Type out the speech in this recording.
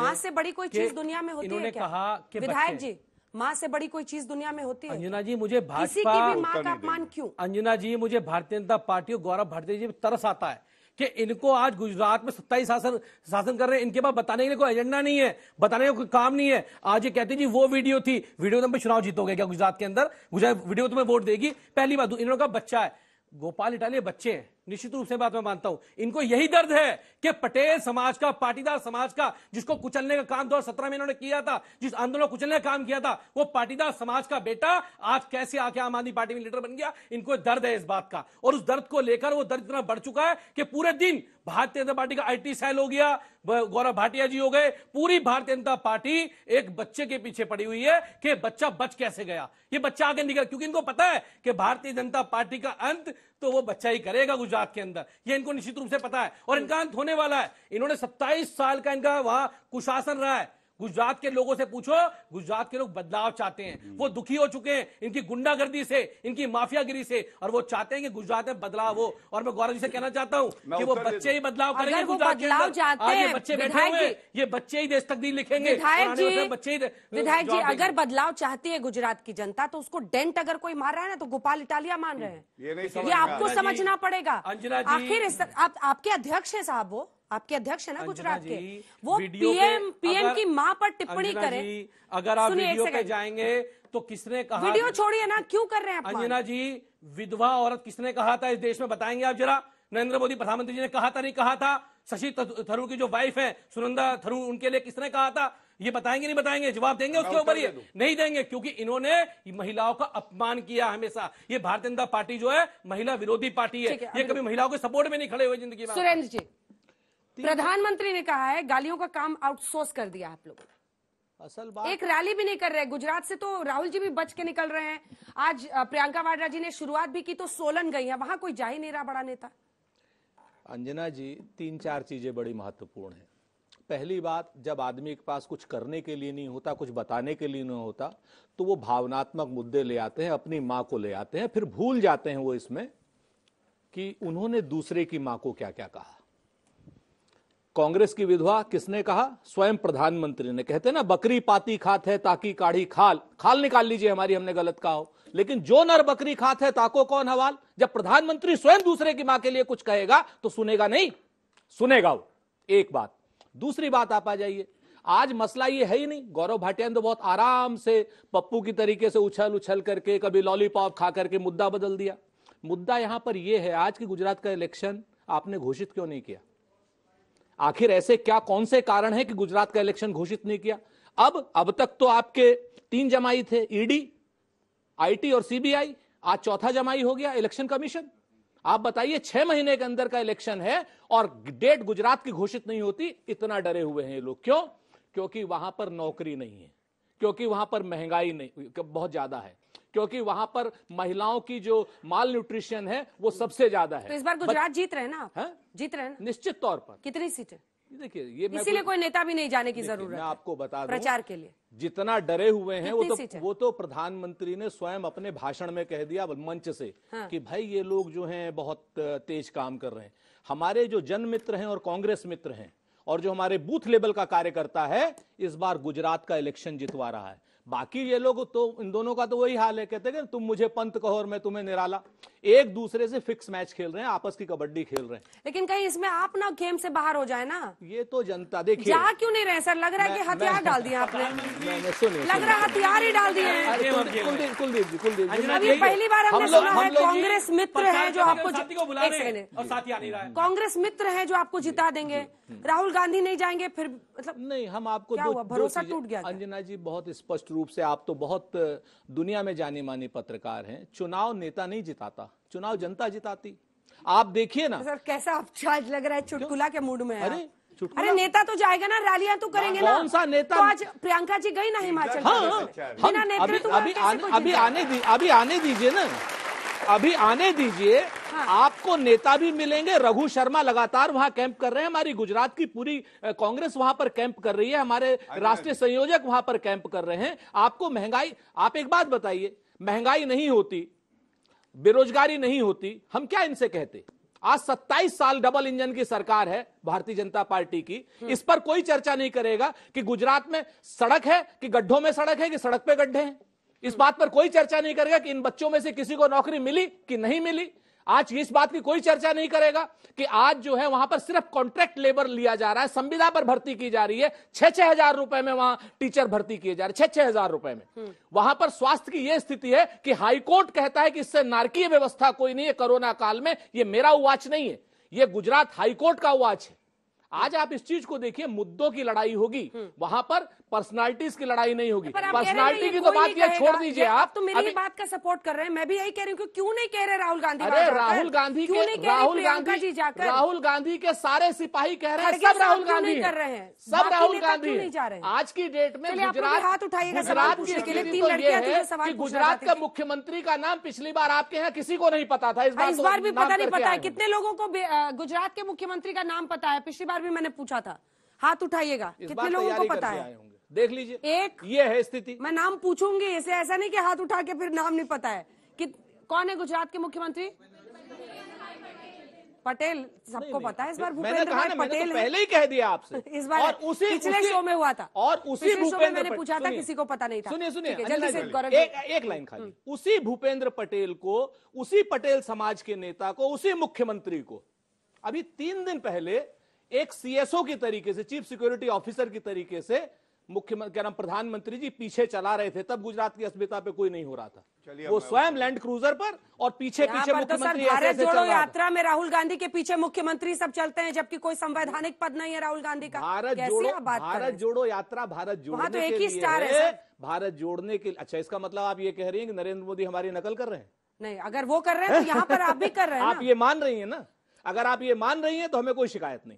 माँ से बड़ी कोई चीज दुनिया में होती है क्या कहा विधायक जी माँ से बड़ी कोई चीज दुनिया में होती है अंजना जी मुझे भाजपा माँ का अपमान क्यों अंजना जी मुझे भारतीय जनता पार्टी और गौरव भारतीय जी तरस आता है कि इनको आज गुजरात में सत्ताईस शासन शासन कर रहे हैं इनके पास बताने के लिए कोई एजेंडा नहीं है बताने का कोई काम नहीं है आज ये कहते जी वो वीडियो थी वीडियो तुम तो चुनाव जीतोगे क्या गुजरात के अंदर गुजरात वीडियो तो तुम्हें वोट देगी पहली बात तो इन्होंने का बच्चा है गोपाल इटाली बच्चे हैं निश्चित रूप से बात मैं मानता हूं इनको यही दर्द है कि पटेल समाज का पाटीदार समाज का जिसको कुचलने का काम दो सत्रह में इन्होंने किया था जिस आंदोलन कुचलने का काम किया था वो पाटीदार समाज का बेटा आज कैसे आके आम आदमी पार्टी में लीडर बन गया इनको दर्द है इस बात का और उस दर्द को लेकर वो दर्द इतना बढ़ चुका है कि पूरे दिन भारतीय जनता पार्टी का आई सेल हो गया गौरव भाटिया जी हो गए पूरी भारतीय जनता पार्टी एक बच्चे के पीछे पड़ी हुई है कि बच्चा बच कैसे गया ये बच्चा आगे निकल क्योंकि इनको पता है कि भारतीय जनता पार्टी का अंत तो वो बच्चा ही करेगा गुजरात गुजरात के अंदर ये इनको निश्चित रूप से पता है और इनका अंत होने वाला है इन्होंने 27 साल का इनका वहां कुशासन रहा है गुजरात के लोगों से पूछो गुजरात के लोग बदलाव चाहते हैं हम्म। वो दुखी हो चुके हैं इनकी गुंडागर्दी से इनकी माफियागिरी से और वो चाहते हैं कि गुजरात में बदलाव हो और मैं गौरव जी से कहना चाहता हूँ कि वो बच्चे ही बदलाव करेंगे गुजरात के अंदर ये बच्चे बैठे हुए ये बच्चे ही देश तकदीर लिखेंगे बच्चे विधायक जी अगर बदलाव चाहती है गुजरात की जनता तो उसको डेंट अगर कोई मार रहा है ना तो गोपाल इटालिया मान रहे हैं ये आपको समझना पड़ेगा आखिर आपके अध्यक्ष है साहब वो आपके अध्यक्ष है ना गुजरात के वो पीएम पीएम की माँ पर टिप्पणी करे अगर आप वीडियो पे जाएंगे तो किसने कहा वीडियो छोड़िए ना क्यों कर रहे हैं अंजना जी विधवा औरत किसने कहा था इस देश में बताएंगे आप जरा नरेंद्र मोदी प्रधानमंत्री जी ने कहा था नहीं कहा था शशि थरूर की जो वाइफ है सुनंदा थरूर उनके लिए किसने कहा था ये बताएंगे नहीं बताएंगे जवाब देंगे उसके ऊपर ये नहीं देंगे क्योंकि इन्होंने महिलाओं का अपमान किया हमेशा ये भारतीय जनता पार्टी जो है महिला विरोधी पार्टी है ये कभी महिलाओं के सपोर्ट में नहीं खड़े हुए जिंदगी में सुरेंद्र जी प्रधानमंत्री ने कहा है गालियों का काम आउटसोर्स कर दिया आप लोगों ने असल बात एक रैली भी नहीं कर रहे गुजरात से तो राहुल जी भी बच के निकल रहे हैं आज प्रियंका वाड्रा जी ने शुरुआत भी की तो सोलन गई है वहां कोई जा ही नहीं रहा बड़ा नेता अंजना जी तीन चार चीजें बड़ी महत्वपूर्ण है पहली बात जब आदमी के पास कुछ करने के लिए नहीं होता कुछ बताने के लिए नहीं होता तो वो भावनात्मक मुद्दे ले आते हैं अपनी माँ को ले आते हैं फिर भूल जाते हैं वो इसमें कि उन्होंने दूसरे की माँ को क्या क्या कहा कांग्रेस की विधवा किसने कहा स्वयं प्रधानमंत्री ने कहते ना बकरी पाती खात है ताकि काढ़ी खाल खाल निकाल लीजिए हमारी हमने गलत कहा हो लेकिन जो नर बकरी खात है ताको कौन हवाल जब प्रधानमंत्री स्वयं दूसरे की मां के लिए कुछ कहेगा तो सुनेगा नहीं सुनेगा वो एक बात दूसरी बात आप आ जाइए आज मसला ये है ही नहीं गौरव भाटियान तो बहुत आराम से पप्पू की तरीके से उछल उछल करके कभी लॉलीपॉप खा करके मुद्दा बदल दिया मुद्दा यहां पर यह है आज की गुजरात का इलेक्शन आपने घोषित क्यों नहीं किया आखिर ऐसे क्या कौन से कारण है कि गुजरात का इलेक्शन घोषित नहीं किया अब अब तक तो आपके तीन जमाई थे ईडी e आईटी और सीबीआई आज चौथा जमाई हो गया इलेक्शन कमीशन आप बताइए छह महीने के अंदर का इलेक्शन है और डेट गुजरात की घोषित नहीं होती इतना डरे हुए हैं ये लोग क्यों क्योंकि वहां पर नौकरी नहीं है क्योंकि वहां पर महंगाई नहीं बहुत ज्यादा है क्योंकि वहां पर महिलाओं की जो माल न्यूट्रिशन है वो सबसे ज्यादा है तो इस बार गुजरात जीत रहे ना है? जीत रहे ना निश्चित तौर पर कितनी सीटें देखिए ये इसीलिए कोई नेता भी नहीं जाने की जरूरत मैं आपको बता प्रचार के लिए जितना डरे हुए हैं वो तो वो तो प्रधानमंत्री ने स्वयं अपने भाषण में कह दिया मंच से हाँ। कि भाई ये लोग जो हैं बहुत तेज काम कर रहे हैं हमारे जो जन मित्र हैं और कांग्रेस मित्र हैं और जो हमारे बूथ लेवल का कार्यकर्ता है इस बार गुजरात का इलेक्शन जितवा रहा है बाकी ये लोग तो इन दोनों का तो वही हाल है कहते हैं तुम मुझे पंत कहो और मैं तुम्हें निराला एक दूसरे से फिक्स मैच खेल रहे हैं आपस की कबड्डी खेल रहे हैं लेकिन कहीं इसमें आप ना गेम से बाहर हो जाए ना ये तो जनता देखिए जा क्यों नहीं रहे सर लग रहा है कि हथियार डाल दिया आपने लग रहा हथियार ही डाल दिए हैं कुलदीप जी कुलदीप जी अभी पहली बार हमने सुना है कांग्रेस मित्र है जो आपको कांग्रेस मित्र है जो आपको जिता देंगे हम्म, हम्म, हम्म। राहुल गांधी नहीं जाएंगे फिर मतलब नहीं हम आपको भरोसा टूट गया अंजना जी बहुत स्पष्ट रूप से आप तो बहुत दुनिया में जाने माने पत्रकार हैं चुनाव नेता नहीं जिताता चुनाव जनता जिताती आप देखिए ना सर कैसा अच्छा लग रहा है चुटकुला के मूड में अरे अरे नेता तो जाएगा ना रैलियां तो करेंगे ना कौन सा नेता तो आज प्रियंका जी गई ना हिमाचल हाँ, हाँ, अभी अभी आने अभी आने दीजिए ना अभी आने दीजिए हाँ। आपको नेता भी मिलेंगे रघु शर्मा लगातार वहां कैंप कर रहे हैं हमारी गुजरात की पूरी कांग्रेस वहां पर कैंप कर रही है हमारे राष्ट्रीय संयोजक वहां पर कैंप कर रहे हैं आपको महंगाई आप एक बात बताइए महंगाई नहीं होती बेरोजगारी नहीं होती हम क्या इनसे कहते आज 27 साल डबल इंजन की सरकार है भारतीय जनता पार्टी की हम्म। इस पर कोई चर्चा नहीं करेगा कि गुजरात में सड़क है कि गड्ढों में सड़क है कि सड़क पे गड्ढे हैं इस बात पर कोई चर्चा नहीं करेगा कि इन बच्चों में से किसी को नौकरी मिली कि नहीं मिली आज इस बात की कोई चर्चा नहीं करेगा कि आज जो है वहां पर सिर्फ कॉन्ट्रैक्ट लेबर लिया जा रहा है संविदा पर भर्ती की जा रही है छह छह हजार रुपए में वहां टीचर भर्ती किए जा रहे छह छह हजार रुपए में हम्म। वहां पर स्वास्थ्य की यह स्थिति है कि हाईकोर्ट कहता है कि इससे नारकीय व्यवस्था कोई नहीं है कोरोना काल में यह मेरा उवाच नहीं है यह गुजरात हाईकोर्ट का उवाच है आज आप इस चीज को देखिए मुद्दों की लड़ाई होगी हम्म। वहां पर पर्सनालिटीज की लड़ाई नहीं होगी पर्सनालिटी की तो बात यह छोड़ दीजिए आप तो मेरी बात का सपोर्ट कर रहे हैं मैं भी यही कह रही हूँ क्यों नहीं कह रहे राहुल गांधी अरे राहुल गांधी के राहुल गांधी जी जाकर राहुल गांधी के सारे सिपाही कह रहे हैं सब राहुल गांधी कर रहे हैं सब राहुल गांधी जा रहे आज की डेट में गुजरात हाथ उठाएगा गुजरात की तो गुजरात का मुख्यमंत्री का नाम पिछली बार आपके यहाँ किसी को नहीं पता था इस बार इस बार भी पता नहीं पता है कितने लोगों को गुजरात के मुख्यमंत्री का नाम पता है पिछली बार भी मैंने पूछा था हाथ उठाइएगा कितने लोगों को पता है देख लीजिए एक ये है स्थिति मैं नाम पूछूंगी इसे ऐसा नहीं कि हाथ उठा के फिर नाम नहीं पता है कि कौन है गुजरात के मुख्यमंत्री पटेल सबको पता है इस बार भूपेंद्र भाई तो पटेल तो पहले ही कह दिया आपसे इस बार और उसी पिछले शो में हुआ था और उसी शो में मैंने पूछा था किसी को पता नहीं था सुनिए सुनिए जल्दी से एक, एक लाइन खाली हम्म। उसी भूपेंद्र पटेल को उसी पटेल समाज के नेता को उसी मुख्यमंत्री को अभी तीन दिन पहले एक सीएसओ की तरीके से चीफ सिक्योरिटी ऑफिसर की तरीके से मुख्यमंत्री क्या नाम प्रधानमंत्री जी पीछे चला रहे थे तब गुजरात की अस्मिता पे कोई नहीं हो रहा था वो स्वयं लैंड क्रूजर पर और पीछे पीछे तो मुख्यमंत्री भारत जोड़ो यात्रा में राहुल गांधी के पीछे मुख्यमंत्री सब चलते हैं जबकि कोई संवैधानिक पद नहीं है राहुल गांधी का भारत जोड़ो भारत जोड़ो यात्रा भारत जोड़ो तो एक ही स्टार है भारत जोड़ने के अच्छा इसका मतलब आप ये कह रही है कि नरेंद्र मोदी हमारी नकल कर रहे हैं नहीं अगर वो कर रहे हैं तो यहाँ पर आप भी कर रहे हैं आप ये मान रही है ना अगर आप ये मान रही है तो हमें कोई शिकायत नहीं